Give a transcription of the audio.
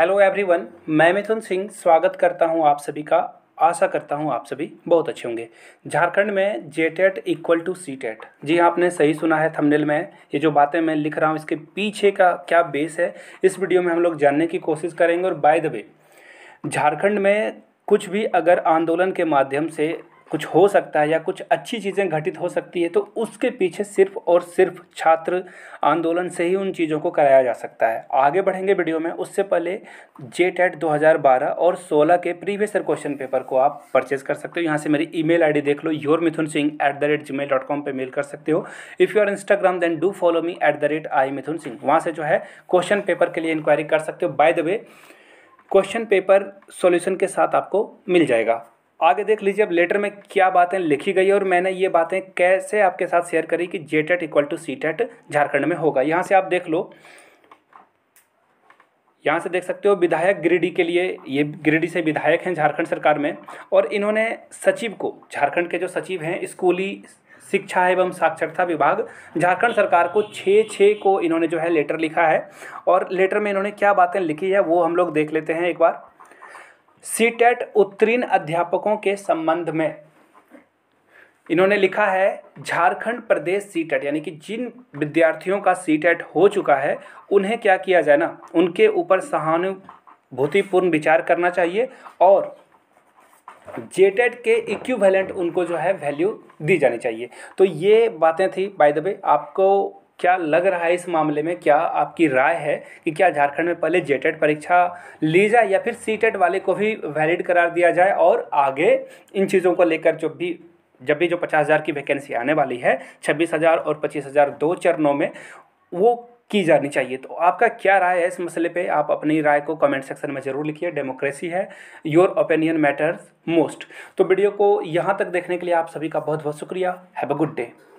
hello everyone मैं मिथुन सिंह स्वागत करता हूं आप सभी का आशा करता हूं आप सभी बहुत अच्छे होंगे झारखंड में J TET equal to C TET जी हाँ, आपने सही सुना है थंबनेल में ये जो बातें मैं लिख रहा हूं इसके पीछे का क्या बेस है इस वीडियो में हम लोग जानने की कोशिश करेंगे और बाय द वे झारखंड में कुछ भी अगर आंदोलन के माध्यम से कुछ हो सकता है या कुछ अच्छी चीज़ें घटित हो सकती है तो उसके पीछे सिर्फ और सिर्फ छात्र आंदोलन से ही उन चीज़ों को कराया जा सकता है आगे बढ़ेंगे वीडियो में उससे पहले जे टेट दो और 16 के प्रीवियस ईयर क्वेश्चन पेपर को आप परचेज कर सकते हो यहाँ से मेरी ईमेल आईडी देख लो your Mithun Singh at the rate Gmail dot com पर मेल कर सकते हो if you are Instagram then do follow me at the rate I Mithun Singh वहाँ से जो है क्वेश्चन पेपर के लिए इंक्वायरी कर सकते हो by the way question paper solution के साथ आपको मिल जाएगा आगे देख लीजिए अब लेटर में क्या बातें लिखी गई और मैंने ये बातें कैसे आपके साथ शेयर करी कि J TET equal to C TET Jharkhand में होगा यहाँ से आप देख लो यहाँ से देख सकते हो विधायक गिरिडीह के लिए ये गिरिडीह से विधायक हैं झारखंड सरकार में और इन्होंने सचिव को झारखंड के जो सचिव हैं स्कूली शिक्षा एवं साक्षरता विभाग झारखंड सरकार को छः छः को इन्होंने जो है लेटर लिखा है और लेटर में इन्होंने क्या बातें लिखी है वो हम लोग देख लेते हैं एक बार सी टेट e उत्तीर्ण अध्यापकों के संबंध में इन्होंने लिखा है झारखंड प्रदेश सी टेट e यानी कि जिन विद्यार्थियों का सी टेट e हो चुका है उन्हें क्या किया जाए ना उनके ऊपर सहानुभूतिपूर्ण विचार करना चाहिए और टेट के इक्विवेलेंट उनको जो है वैल्यू दी जानी चाहिए तो ये बातें थी बाय द वे आपको क्या लग रहा है इस मामले में क्या आपकी राय है कि क्या झारखंड में पहले जेटेड परीक्षा ली जाए या फिर सी वाले को भी वैलिड करार दिया जाए और आगे इन चीज़ों को लेकर जो भी जब भी जो पचास हज़ार की वैकेंसी आने वाली है छब्बीस हज़ार और पच्चीस हज़ार दो चरणों में वो की जानी चाहिए तो आपका क्या राय है इस मसले पे आप अपनी राय को कमेंट सेक्शन में ज़रूर लिखिए डेमोक्रेसी है योर ओपिनियन मैटर्स मोस्ट तो वीडियो को यहाँ तक देखने के लिए आप सभी का बहुत बहुत शुक्रिया हैव अ गुड डे